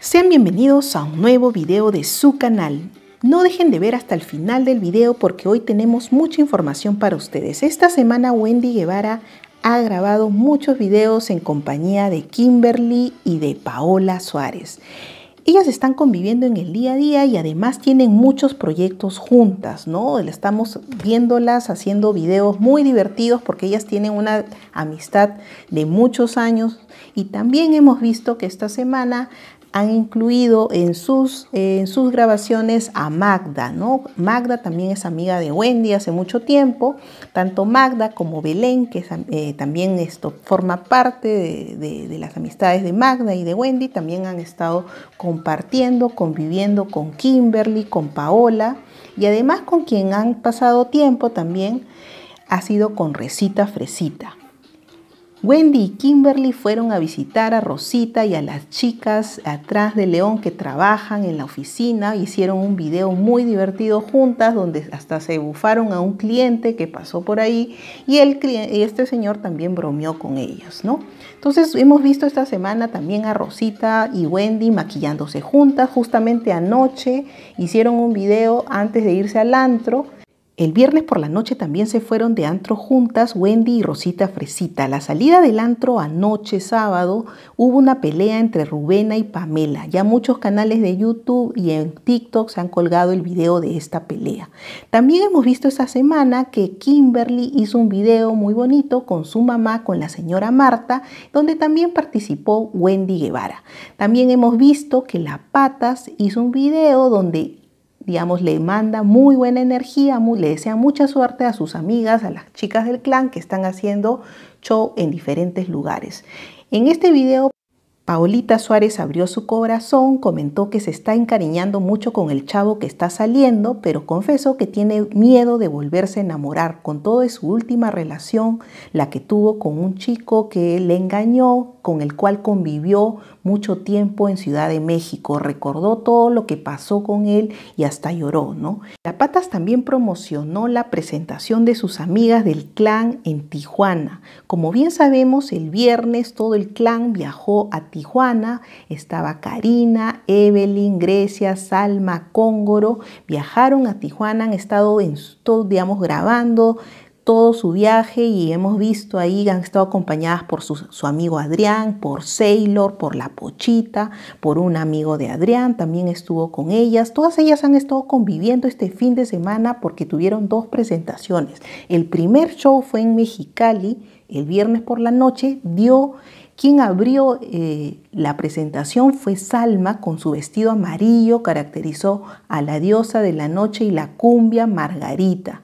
Sean bienvenidos a un nuevo video de su canal. No dejen de ver hasta el final del video porque hoy tenemos mucha información para ustedes. Esta semana Wendy Guevara ha grabado muchos videos en compañía de Kimberly y de Paola Suárez. Ellas están conviviendo en el día a día y además tienen muchos proyectos juntas, ¿no? Estamos viéndolas haciendo videos muy divertidos porque ellas tienen una amistad de muchos años y también hemos visto que esta semana han incluido en sus, en sus grabaciones a Magda, ¿no? Magda también es amiga de Wendy hace mucho tiempo, tanto Magda como Belén, que eh, también esto forma parte de, de, las amistades de Magda y de Wendy, también han estado compartiendo, conviviendo con Kimberly, con Paola, y además con quien han pasado tiempo también ha sido con Recita Fresita. Wendy y Kimberly fueron a visitar a Rosita y a las chicas atrás de León que trabajan en la oficina. Hicieron un video muy divertido juntas donde hasta se bufaron a un cliente que pasó por ahí y este señor también bromeó con ellas, ¿no? Entonces hemos visto esta semana también a Rosita y Wendy maquillándose juntas. Justamente anoche hicieron un video antes de irse al antro el viernes por la noche también se fueron de antro juntas Wendy y Rosita Fresita. A la salida del antro anoche sábado hubo una pelea entre Rubena y Pamela. Ya muchos canales de YouTube y en TikTok se han colgado el video de esta pelea. También hemos visto esta semana que Kimberly hizo un video muy bonito con su mamá, con la señora Marta, donde también participó Wendy Guevara. También hemos visto que La Patas hizo un video donde digamos, le manda muy buena energía, le desea mucha suerte a sus amigas, a las chicas del clan que están haciendo show en diferentes lugares. En este video Paolita Suárez abrió su corazón, comentó que se está encariñando mucho con el chavo que está saliendo, pero confesó que tiene miedo de volverse a enamorar con toda su última relación, la que tuvo con un chico que le engañó, con el cual convivió mucho tiempo en Ciudad de México. Recordó todo lo que pasó con él y hasta lloró, ¿no? La Patas también promocionó la presentación de sus amigas del clan en Tijuana. Como bien sabemos, el viernes todo el clan viajó a Tijuana Tijuana, estaba Karina, Evelyn, Grecia, Salma, Cóngoro, viajaron a Tijuana, han estado, en, digamos, grabando todo su viaje y hemos visto ahí, han estado acompañadas por su, amigo Adrián, por Sailor, por la Pochita, por un amigo de Adrián, también estuvo con ellas. Todas ellas han estado conviviendo este fin de semana porque tuvieron dos presentaciones. El primer show fue en Mexicali, el viernes por la noche dio, quien abrió eh, la presentación fue Salma, con su vestido amarillo caracterizó a la diosa de la noche y la cumbia Margarita.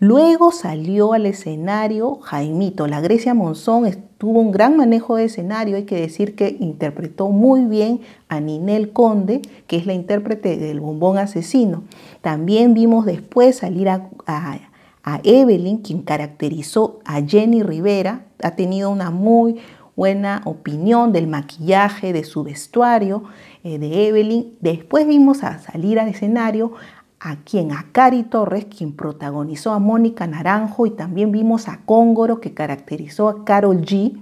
Luego salió al escenario Jaimito. La Grecia Monzón tuvo un gran manejo de escenario, hay que decir que interpretó muy bien a Ninel Conde, que es la intérprete del bombón asesino. También vimos después salir a a Evelyn, quien caracterizó a Jenny Rivera, ha tenido una muy buena opinión del maquillaje, de su vestuario, eh, de Evelyn. Después vimos a salir al escenario a quien, a Cari Torres, quien protagonizó a Mónica Naranjo, y también vimos a Cóngoro, que caracterizó a Carol G.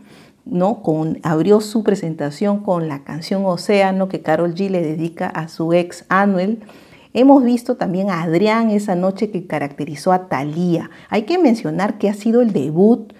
¿no? Con, abrió su presentación con la canción Océano que Carol G le dedica a su ex Anuel. Hemos visto también a Adrián esa noche que caracterizó a Thalía. Hay que mencionar que ha sido el debut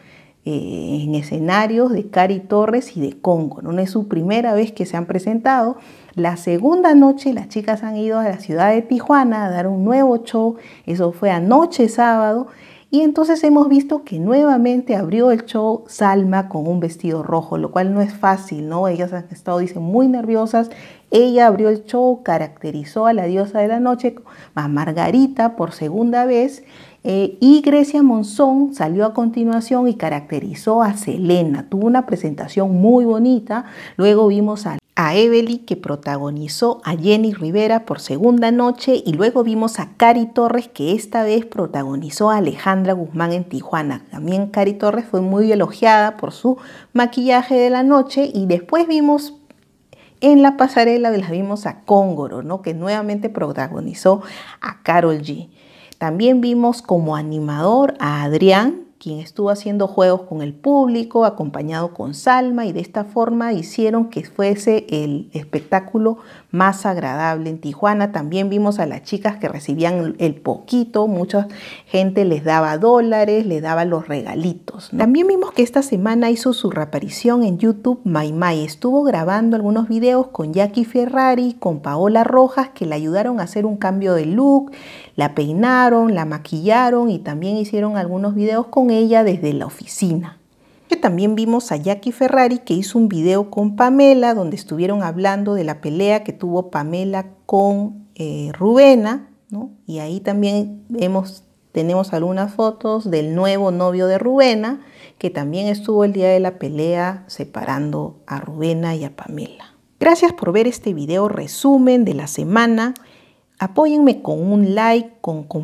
eh, en escenarios de Cari Torres y de Congo. No es su primera vez que se han presentado. La segunda noche las chicas han ido a la ciudad de Tijuana a dar un nuevo show. Eso fue anoche sábado. Y entonces hemos visto que nuevamente abrió el show Salma con un vestido rojo, lo cual no es fácil, ¿no? Ellas han estado, dicen, muy nerviosas. Ella abrió el show, caracterizó a la diosa de la noche, a Margarita, por segunda vez. Eh, y Grecia Monzón salió a continuación y caracterizó a Selena. Tuvo una presentación muy bonita. Luego vimos a a Evelyn que protagonizó a Jenny Rivera por segunda noche, y luego vimos a Cari Torres, que esta vez protagonizó a Alejandra Guzmán en Tijuana. También Cari Torres fue muy elogiada por su maquillaje de la noche, y después vimos en la pasarela, vimos a Cóngoro, ¿no? que nuevamente protagonizó a Carol G. También vimos como animador a Adrián, quien estuvo haciendo juegos con el público, acompañado con Salma, y de esta forma hicieron que fuese el espectáculo más agradable en Tijuana. También vimos a las chicas que recibían el poquito, mucha gente les daba dólares, les daba los regalitos. También vimos que esta semana hizo su reaparición en YouTube Mai Estuvo grabando algunos videos con Jackie Ferrari, con Paola Rojas, que la ayudaron a hacer un cambio de look, la peinaron, la maquillaron y también hicieron algunos videos con ella desde la oficina. que También vimos a Jackie Ferrari que hizo un video con Pamela donde estuvieron hablando de la pelea que tuvo Pamela con eh, Rubena, Y ahí también vemos tenemos algunas fotos del nuevo novio de Rubena que también estuvo el día de la pelea separando a Rubena y a Pamela. Gracias por ver este video resumen de la semana. Apóyenme con un like, con compartir